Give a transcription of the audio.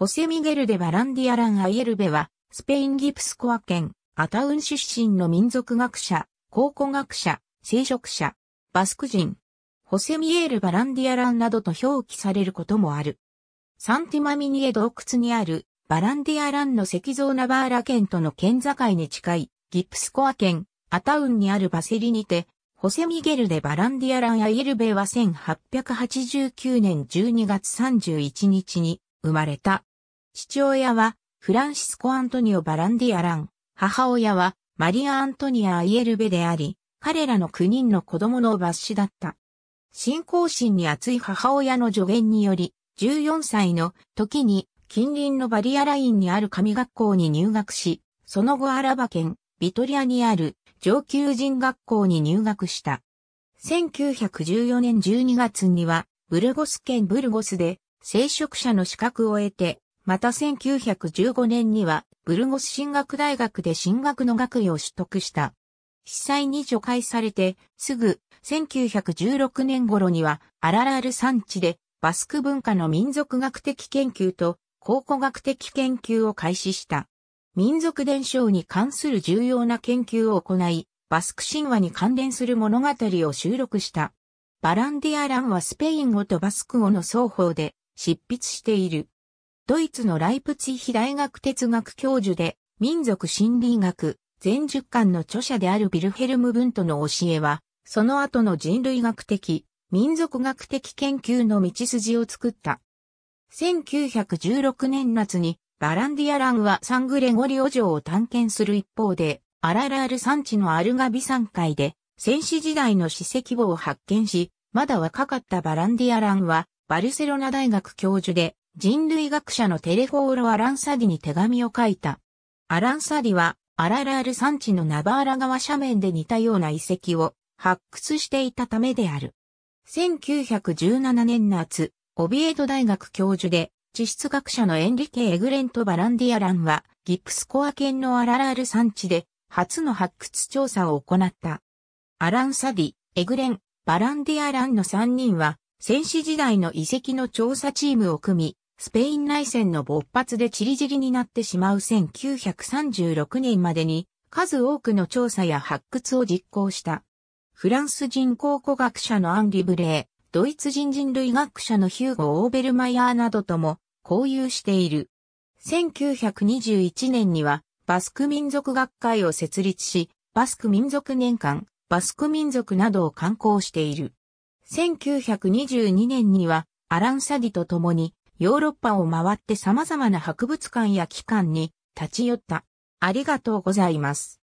ホセ・ミゲル・デ・バランディアラン・アイエルベは、スペイン・ギプスコア県、アタウン出身の民族学者、考古学者、聖職者、バスク人、ホセ・ミエール・バランディアランなどと表記されることもある。サンティマミニエ洞窟にあるバランディアランの石像ナバーラ県との県境に近いギプスコア県アタウンにあるバセリにて、ホセ・ミゲル・デ・バランディアラン・アイエルベは1889年12月31日に生まれた。父親はフランシスコ・アントニオ・バランディ・アラン、母親はマリア・アントニア・アイエルベであり、彼らの9人の子供の抜子だった。信仰心に熱い母親の助言により、14歳の時に近隣のバリアラインにある神学校に入学し、その後アラバ県ビトリアにある上級人学校に入学した。1914年12月には、ブルゴス県ブルゴスで聖職者の資格を得て、また1915年にはブルゴス進学大学で進学の学位を取得した。被災に除外されて、すぐ1916年頃にはアララル産地でバスク文化の民族学的研究と考古学的研究を開始した。民族伝承に関する重要な研究を行い、バスク神話に関連する物語を収録した。バランディアランはスペイン語とバスク語の双方で執筆している。ドイツのライプツィヒ大学哲学教授で、民族心理学、全十巻の著者であるビルヘルム・ブントの教えは、その後の人類学的、民族学的研究の道筋を作った。1916年夏に、バランディアランはサングレゴリオ城を探検する一方で、アララール山地のアルガビ山海で、戦死時代の史跡簿を発見し、まだ若かったバランディアランは、バルセロナ大学教授で、人類学者のテレフォーロ・アランサディに手紙を書いた。アランサディは、アララール山地のナバーラ川斜面で似たような遺跡を発掘していたためである。1917年夏、オビエド大学教授で、地質学者のエンリケ・エグレント・バランディアランは、ギプスコア県のアララール山地で、初の発掘調査を行った。アラン・サディ、エグレン、バランディアランの3人は、戦死時代の遺跡の調査チームを組み、スペイン内戦の勃発でチリジリになってしまう1936年までに数多くの調査や発掘を実行した。フランス人考古学者のアンリ・ブレー、ドイツ人人類学者のヒューゴ・オーベルマイヤーなどとも交流している。1921年にはバスク民族学会を設立し、バスク民族年間、バスク民族などを刊行している。1922年にはアラン・サディと共にヨーロッパを回って様々な博物館や機関に立ち寄った。ありがとうございます。